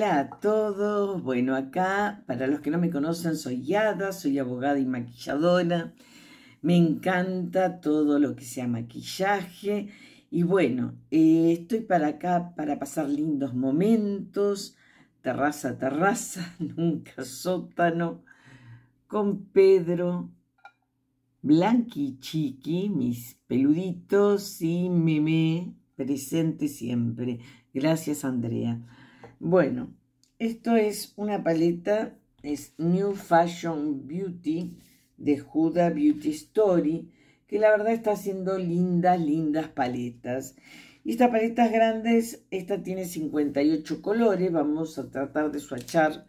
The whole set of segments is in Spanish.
Hola a todos, bueno acá, para los que no me conocen, soy Yada, soy abogada y maquilladora, me encanta todo lo que sea maquillaje y bueno, eh, estoy para acá para pasar lindos momentos, terraza, terraza, nunca sótano, con Pedro, Blanqui Chiqui, mis peluditos y Meme, presente siempre. Gracias Andrea. Bueno, esto es una paleta, es New Fashion Beauty de Huda Beauty Story, que la verdad está haciendo lindas, lindas paletas. Y estas paletas grandes, esta tiene 58 colores, vamos a tratar de suachar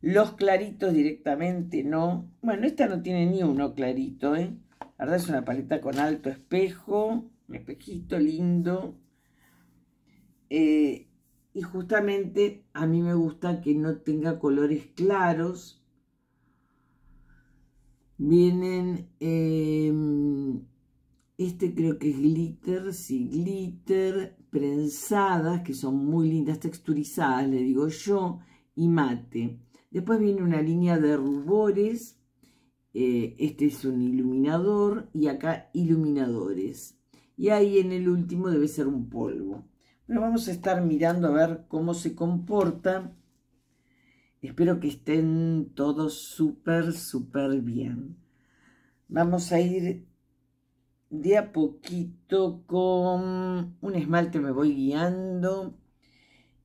los claritos directamente, ¿no? Bueno, esta no tiene ni uno clarito, ¿eh? La verdad es una paleta con alto espejo, un espejito lindo. Eh, y justamente a mí me gusta que no tenga colores claros. Vienen, em, este creo que es glitter, sí, glitter, prensadas, que son muy lindas, texturizadas, le digo yo, y mate. Después viene una línea de rubores, eh, este es un iluminador, y acá iluminadores. Y ahí en el último debe ser un polvo. Pero vamos a estar mirando a ver cómo se comporta. Espero que estén todos súper, súper bien. Vamos a ir de a poquito con un esmalte, me voy guiando.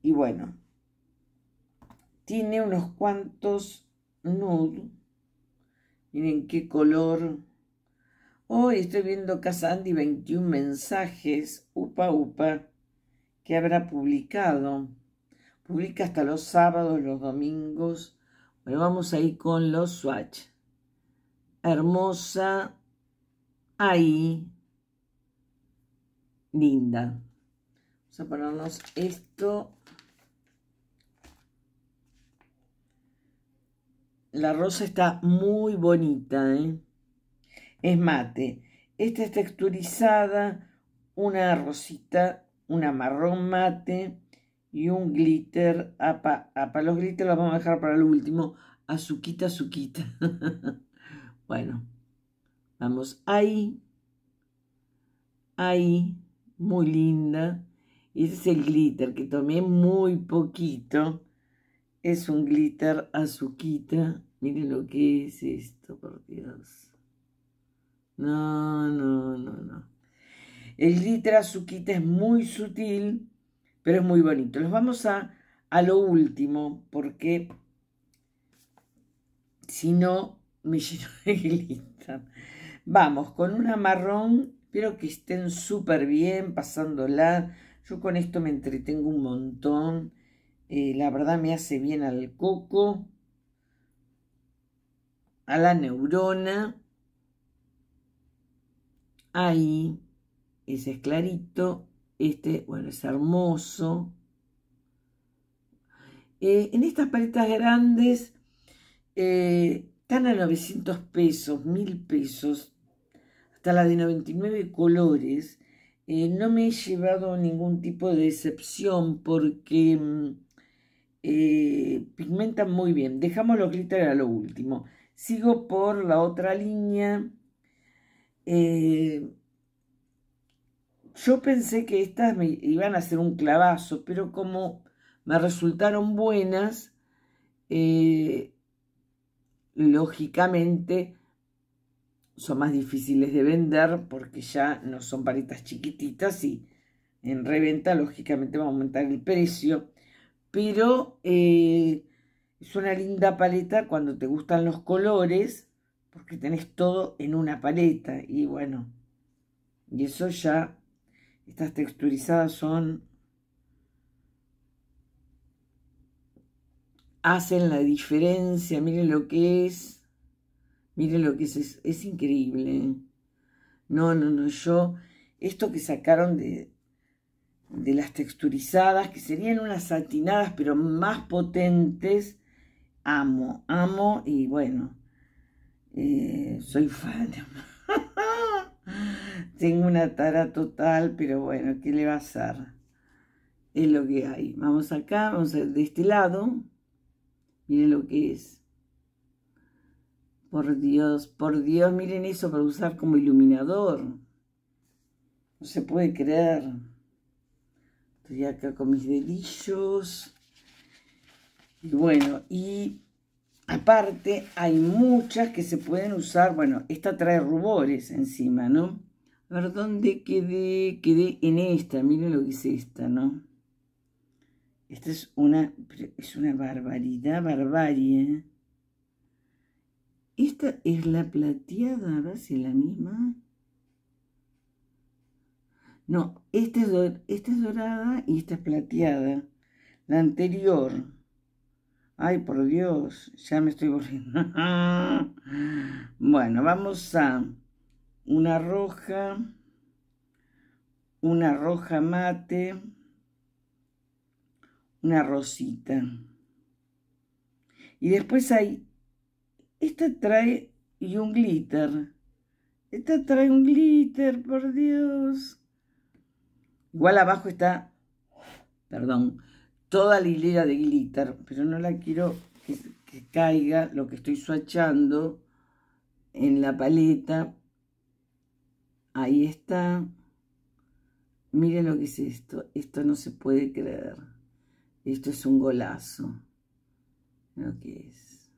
Y bueno, tiene unos cuantos nude. Miren qué color. Hoy oh, estoy viendo Sandy 21 mensajes. Upa, upa que habrá publicado. Publica hasta los sábados, los domingos. Bueno, vamos ir con los swatch. Hermosa, ahí, linda. Vamos a ponernos esto. La rosa está muy bonita, ¿eh? Es mate. Esta es texturizada, una rosita una marrón mate y un glitter. Ah, ah, para Los glitter los vamos a dejar para lo último. Azuquita, azuquita. bueno, vamos ahí. Ahí, muy linda. Y ese es el glitter que tomé muy poquito. Es un glitter azuquita. Miren lo que es esto, por Dios. No, no, no, no. El glitter azuquita es muy sutil, pero es muy bonito. Los vamos a, a lo último, porque si no, me lleno de Vamos, con una marrón, espero que estén súper bien, pasándola. Yo con esto me entretengo un montón. Eh, la verdad me hace bien al coco, a la neurona. Ahí. Ese es clarito. Este, bueno, es hermoso. Eh, en estas paletas grandes eh, están a 900 pesos, 1000 pesos, hasta la de 99 colores. Eh, no me he llevado ningún tipo de decepción porque mm, pigmentan muy bien. Dejamos los glitter a lo último. Sigo por la otra línea yo pensé que estas me iban a ser un clavazo, pero como me resultaron buenas, eh, lógicamente son más difíciles de vender porque ya no son paletas chiquititas y en reventa lógicamente va a aumentar el precio. Pero eh, es una linda paleta cuando te gustan los colores porque tenés todo en una paleta y bueno, y eso ya estas texturizadas son... Hacen la diferencia, miren lo que es. Miren lo que es, es, increíble. No, no, no, yo... Esto que sacaron de, de las texturizadas, que serían unas satinadas, pero más potentes, amo, amo y bueno, eh, soy fan. de Tengo una tara total, pero bueno, ¿qué le va a hacer? Es lo que hay. Vamos acá, vamos a, de este lado. Miren lo que es. Por Dios, por Dios, miren eso para usar como iluminador. No se puede creer. Estoy acá con mis dedillos. Y bueno, y aparte hay muchas que se pueden usar. Bueno, esta trae rubores encima, ¿no? A ver, ¿dónde quedé? Quedé en esta, miren lo que es esta, ¿no? Esta es una, es una barbaridad, barbarie. Esta es la plateada, a ver si la misma. No, esta es dorada y esta es plateada. La anterior. Ay, por Dios, ya me estoy volviendo. bueno, vamos a una roja, una roja mate, una rosita. Y después hay, esta trae y un glitter. Esta trae un glitter, por Dios. Igual abajo está, perdón, toda la hilera de glitter, pero no la quiero que, caiga lo que estoy suachando en la paleta Ahí está. Miren lo que es esto. Esto no se puede creer. Esto es un golazo. Lo que es.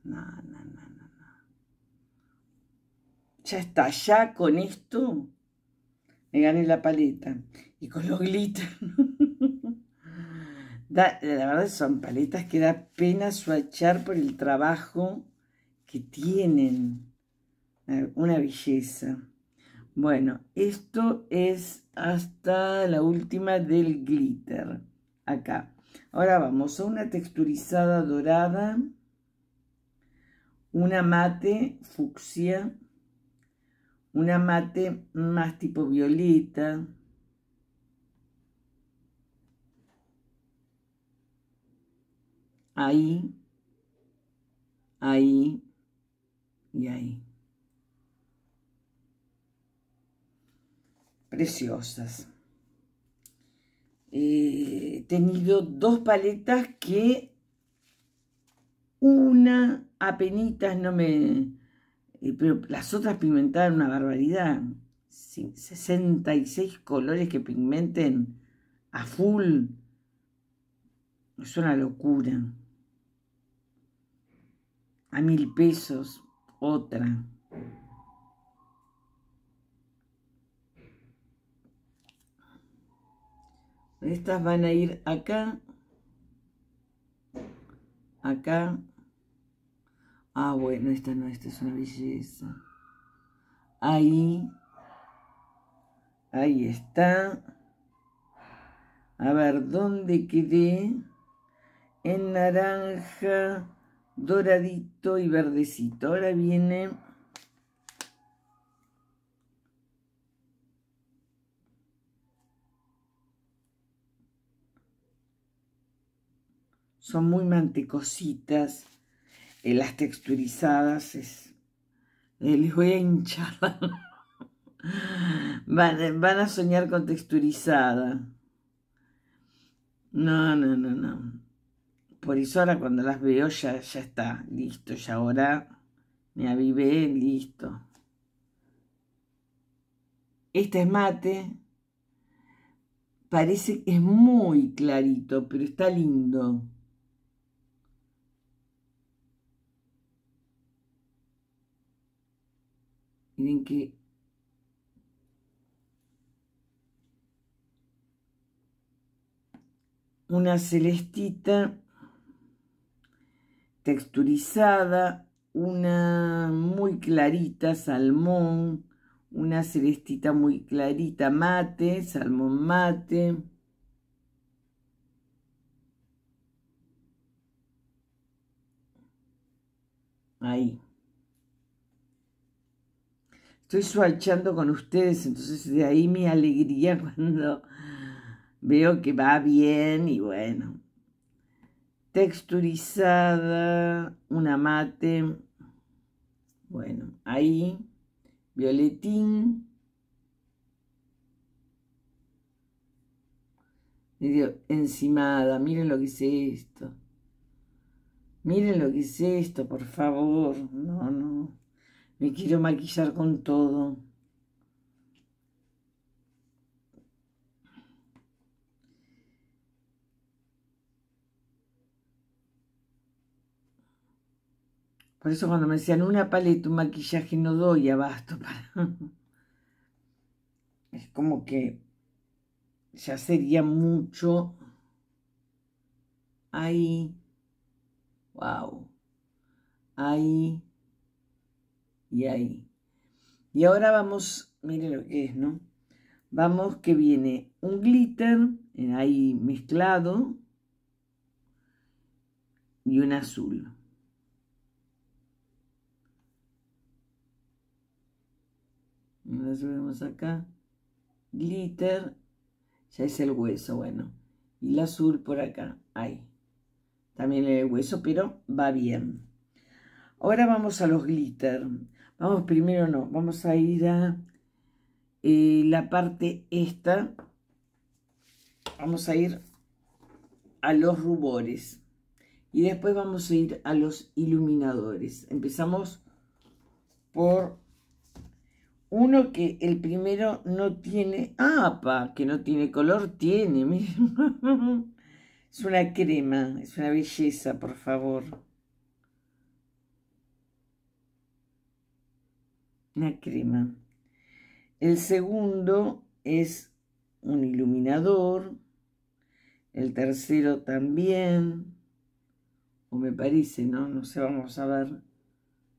Ya está. Ya con esto me gané la paleta. Y con los glitter. la verdad son paletas que da pena suachar por el trabajo que tienen. Una belleza. Bueno, esto es hasta la última del glitter, acá. Ahora vamos a una texturizada dorada, una mate fucsia, una mate más tipo violeta, ahí, ahí y ahí. preciosas. Eh, he tenido dos paletas que una apenas no me... Eh, pero las otras pigmentaron una barbaridad. 66 colores que pigmenten a full. Es una locura. A mil pesos, otra. Estas van a ir acá, acá. Ah, bueno, esta no, esta es una belleza. Ahí, ahí está. A ver, ¿dónde quedé? En naranja, doradito y verdecito. Ahora viene son muy mantecositas, las texturizadas, es, eh, les voy a hinchar. van, a soñar con texturizada. No, no, no, no. Por eso ahora cuando las veo ya, ya está, listo, ya ahora me avivé, listo. Este es mate. Parece que es muy clarito, pero está lindo. Miren que una celestita texturizada, una muy clarita salmón, una celestita muy clarita mate, salmón mate. Ahí estoy swatchando con ustedes, entonces de ahí mi alegría cuando veo que va bien y bueno. Texturizada, una mate, bueno, ahí, violetín. encimada, miren lo que es esto. Miren lo que es esto, por favor. No, no. Me quiero maquillar con todo. Por eso cuando me decían una paleta, un maquillaje, no doy abasto para... es como que ya sería mucho ahí. Wow. Ahí y ahí. Y ahora vamos, miren lo que es, ¿no? Vamos que viene un glitter eh, ahí mezclado y un azul. Ahora subimos acá. Glitter. Ya es el hueso, bueno. Y el azul por acá. Ahí. También el hueso, pero va bien. Ahora vamos a los glitter. Vamos primero, no, vamos a ir a eh, la parte esta. Vamos a ir a los rubores. Y después vamos a ir a los iluminadores. Empezamos por uno que el primero no tiene... Ah, pa, que no tiene color, tiene. es una crema, es una belleza, por favor. una crema. El segundo es un iluminador. El tercero también. O me parece, ¿no? No sé, vamos a ver.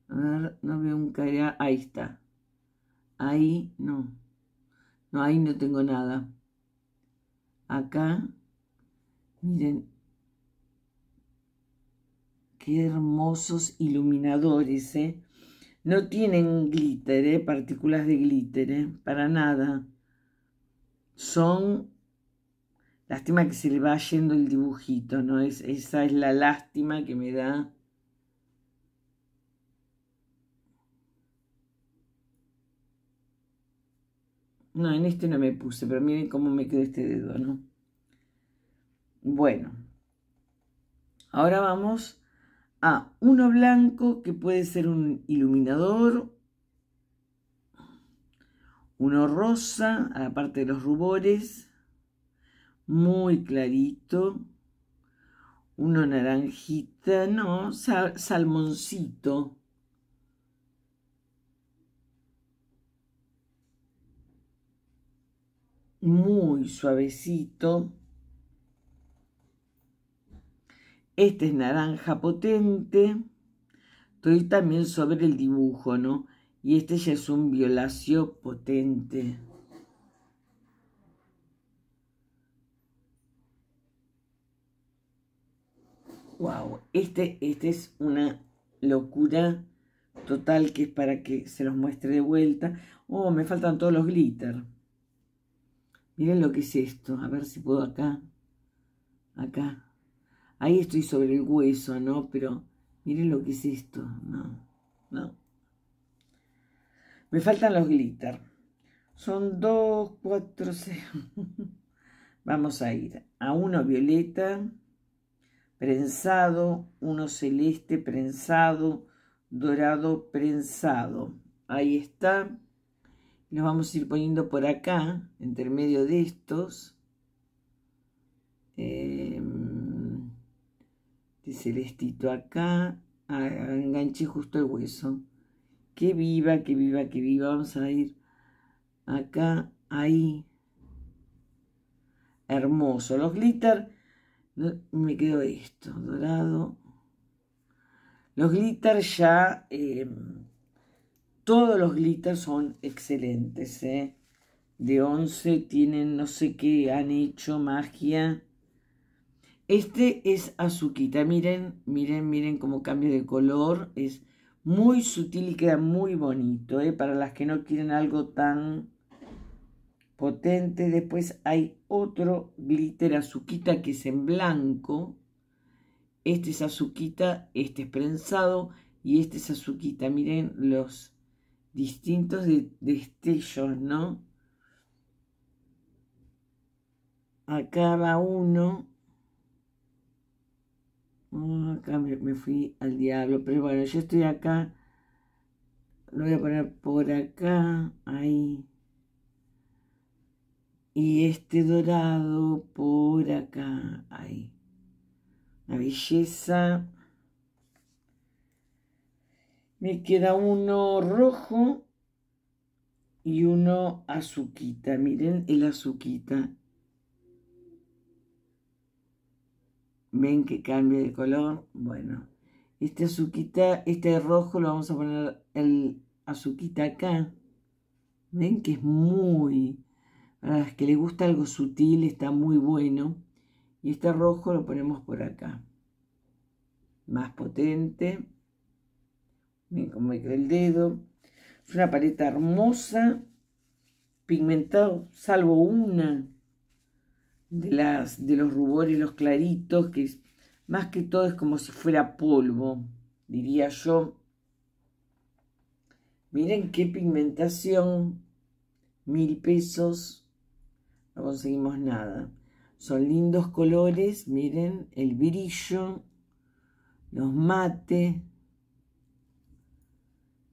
A ver, no veo un cara. Ah, ahí está. Ahí no. No, ahí no tengo nada. Acá, miren, qué hermosos iluminadores, ¿eh? No tienen glitter, partículas de glitter, para nada. Son... Lástima que se le va yendo el dibujito, ¿no? Es, esa es la lástima que me da. No, en este no me puse, pero miren cómo me quedó este dedo, ¿no? Bueno. Ahora vamos uno blanco que puede ser un iluminador, uno rosa, a la parte de los rubores, muy clarito, uno naranjita, no, salmoncito. Muy suavecito. Este es naranja potente. Estoy también sobre el dibujo, ¿no? Y este ya es un violacio potente. Wow, este, este es una locura total que es para que se los muestre de vuelta. Oh, me faltan todos los glitter. Miren lo que es esto. A ver si puedo acá. Acá ahí estoy sobre el hueso, ¿no? Pero miren lo que es esto, no, no. Me faltan los glitter. Son dos, cuatro, seis. Vamos a ir a uno violeta, prensado, uno celeste, prensado, dorado, prensado. Ahí está. Los vamos a ir poniendo por acá, entre medio de estos. Eh, este celestito acá, enganché justo el hueso. Que viva, que viva, que viva. Vamos a ir acá, ahí. Hermoso. Los glitter, me quedó esto, dorado. Los glitter ya, em, todos los glitter son excelentes, ¿eh? De once tienen, no sé qué, han hecho magia este es azuquita. Miren, miren, miren cómo cambia de color. Es muy sutil y queda muy bonito. ¿eh? Para las que no quieren algo tan potente. Después hay otro glitter azuquita que es en blanco. Este es azuquita, este es prensado y este es azuquita. Miren los distintos destellos, ¿no? Acá va uno Ah, acá me, fui al diablo. Pero bueno, yo estoy acá. Lo voy a poner por acá. Ahí. Y este dorado por acá. Ahí. La belleza. Me queda uno rojo y uno azuquita. Miren el azuquita. ven que cambia de color, bueno, este azuquita, este rojo lo vamos a poner el azuquita acá, ven que es muy, para las que le gusta algo sutil está muy bueno, y este rojo lo ponemos por acá, más potente, ven como me el dedo, es una paleta hermosa, pigmentado, salvo una, de, las, de los rubores, los claritos, que más que todo es como si fuera polvo, diría yo. Miren qué pigmentación, mil pesos, no conseguimos nada. Son lindos colores, miren el brillo, los mate.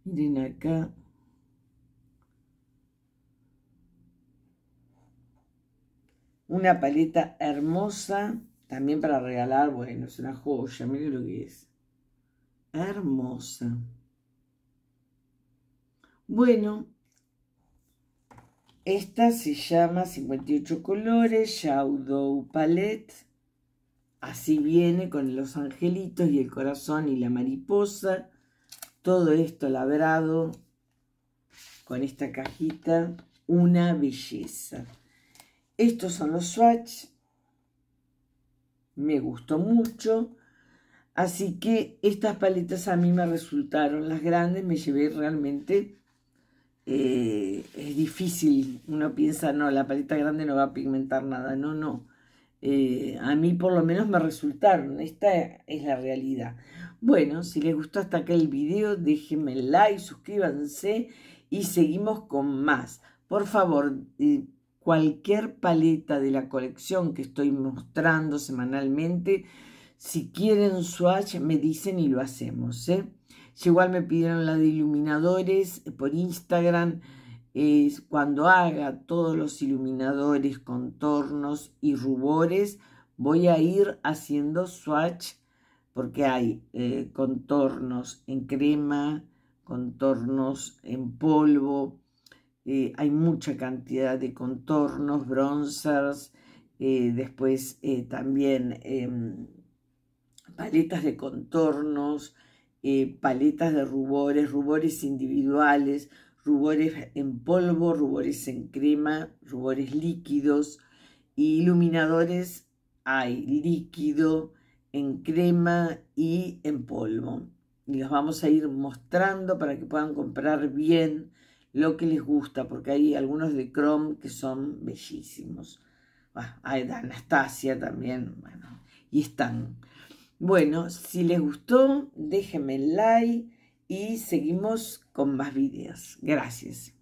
Miren acá. Una paleta hermosa, también para regalar, bueno, es una joya, miren lo que es. Hermosa. Bueno, esta se llama 58 colores, Shadow Palette. Así viene con los angelitos y el corazón y la mariposa. Todo esto labrado con esta cajita. Una belleza. Estos son los swatch. Me gustó mucho. Así que estas paletas a mí me resultaron. Las grandes me llevé realmente... Eh, es difícil. Uno piensa, no, la paleta grande no va a pigmentar nada. No, no. Eh, a mí por lo menos me resultaron. Esta es la realidad. Bueno, si les gustó hasta acá el video, déjenme like, suscríbanse y seguimos con más. Por favor, eh, cualquier paleta de la colección que estoy mostrando semanalmente. Si quieren swatch, me dicen y lo hacemos. ¿eh? Igual me pidieron la de iluminadores eh, por Instagram. cuando haga todos los iluminadores, contornos y rubores, voy a ir haciendo swatch porque hay eh, contornos en crema, contornos en polvo, eh, hay mucha cantidad de contornos, bronzers, eh, después eh, también em, paletas de contornos, paletas de rubores, rubores individuales, rubores en polvo, rubores en crema, rubores líquidos, y iluminadores hay líquido, en crema y en polvo. Y los vamos a ir mostrando para que puedan comprar bien lo que les gusta, porque hay algunos de Chrome que son bellísimos. Ah, hay de Anastasia también, bueno, y están. Bueno, si les gustó, déjenme el like y seguimos con más videos. Gracias.